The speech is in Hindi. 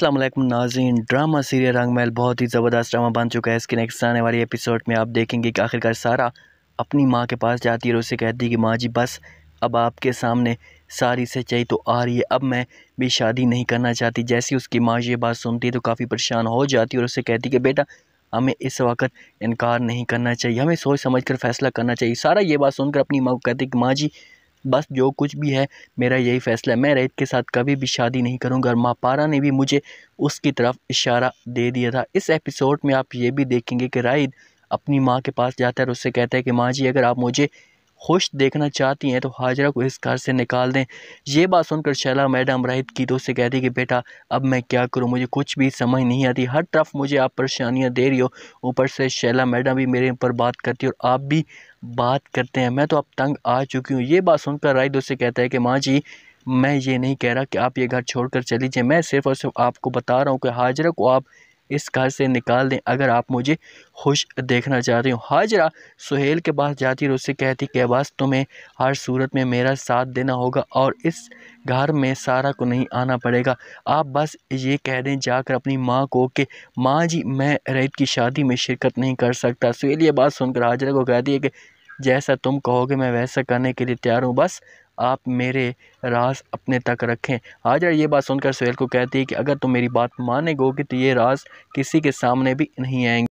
अस्सलाम वालेकुम नाजीन ड्रामा सीरियल रंग महल बहुत ही ज़बरदस्त ड्रामा बन चुका है इसके नेक्स्ट आने वाले एपिसोड में आप देखेंगे कि आखिरकार सारा अपनी माँ के पास जाती है और उसे कहती है कि माँ जी बस अब आपके सामने सारी सच्चाई तो आ रही है अब मैं भी शादी नहीं करना चाहती जैसी उसकी माँ ये बात सुनती है तो काफ़ी परेशान हो जाती है और उससे कहती है कि बेटा हमें इस वक्त इनकार नहीं करना चाहिए हमें सोच समझ कर फैसला करना चाहिए सारा ये बात सुनकर अपनी माँ को कहती है कि माँ जी बस जो कुछ भी है मेरा यही फ़ैसला है मैं रईत के साथ कभी भी शादी नहीं करूंगा और माँ पारा ने भी मुझे उसकी तरफ इशारा दे दिया था इस एपिसोड में आप ये भी देखेंगे कि राहिद अपनी माँ के पास जाता है और उससे कहता है कि माँ जी अगर आप मुझे खुश देखना चाहती हैं तो हाजरा को इस घर से निकाल दें यह बात सुनकर शैला मैडम राहित की दोस्त से कहती कि बेटा अब मैं क्या करूं मुझे कुछ भी समझ नहीं आती हर तरफ मुझे आप परेशानियां दे रही हो ऊपर से शैला मैडम भी मेरे ऊपर बात करती है और आप भी बात करते हैं मैं तो अब तंग आ चुकी हूँ ये बात सुनकर राहित उससे कहता है कि माँ जी मैं ये नहीं कह रहा कि आप ये घर छोड़कर चली जाए मैं सिर्फ और सिर्फ आपको बता रहा हूँ कि हाजरा को आप इस घर से निकाल दें अगर आप मुझे खुश देखना चाहते हो हाजरा सुहेल के पास जाती और उससे कहती कि अब्बास तुम्हें हर सूरत में मेरा साथ देना होगा और इस घर में सारा को नहीं आना पड़ेगा आप बस ये कह दें जाकर अपनी माँ को कि माँ जी मैं रईद की शादी में शिरकत नहीं कर सकता सुहेल ये बात सुनकर हाजरा को कहती है कि जैसा तुम कहोगे मैं वैसा करने के लिए तैयार हूँ बस आप मेरे राज अपने तक रखें हाजरा ये बात सुनकर सुहेल को कहती है कि अगर तुम मेरी बात मानेगोगे तो ये राज किसी के सामने भी नहीं आएंगे